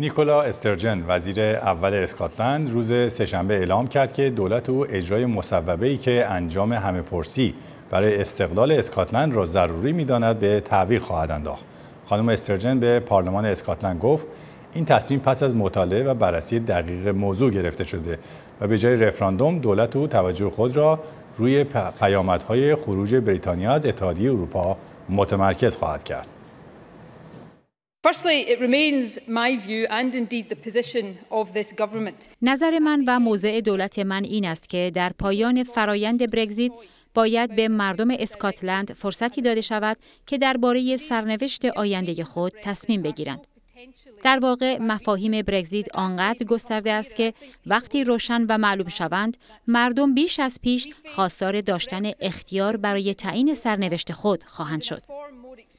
نیکولا استرجن وزیر اول اسکاتلند روز سهشنبه اعلام کرد که دولت او اجرای مصوبه ای که انجام همه پرسی برای استقلال اسکاتلند را ضروری میداند به تعویق خواهد انداخت. خانم استرجن به پارلمان اسکاتلند گفت این تصمیم پس از مطالعه و بررسی دقیق موضوع گرفته شده و به جای رفراندوم دولت او توجه خود را روی پیامدهای خروج بریتانیا از اتحادیه اروپا متمرکز خواهد کرد. نظر من و موضع دولت من این است که در پایان فرایند برگزیت باید به مردم اسکاتلند فرصتی داده شود که درباره سرنوشت آینده خود تصمیم بگیرند. در واقع مفاهیم برگزیت آنقدر گسترده است که وقتی روشن و معلوم شوند مردم بیش از پیش خواستار داشتن اختیار برای تعیین سرنوشت خود خواهند شد.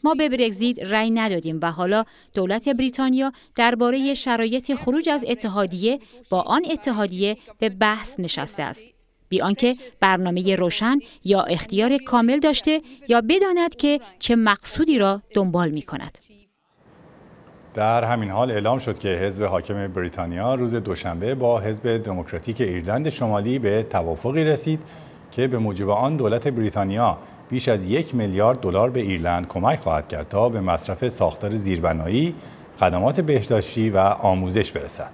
ما به برگزیت رأی ندادیم و حالا دولت بریتانیا درباره شرایط خروج از اتحادیه با آن اتحادیه به بحث نشسته است. بی آنکه برنامه روشن یا اختیار کامل داشته یا بداند که چه مقصودی را دنبال می کند. در همین حال اعلام شد که حزب حاکم بریتانیا روز دوشنبه با حزب دموکراتیک ایرلند شمالی به توافقی رسید که به موجب آن دولت بریتانیا بیش از یک میلیارد دلار به ایرلند کمک خواهد کرد تا به مصرف ساختار زیربنایی، خدمات بهداشتی و آموزش برسد.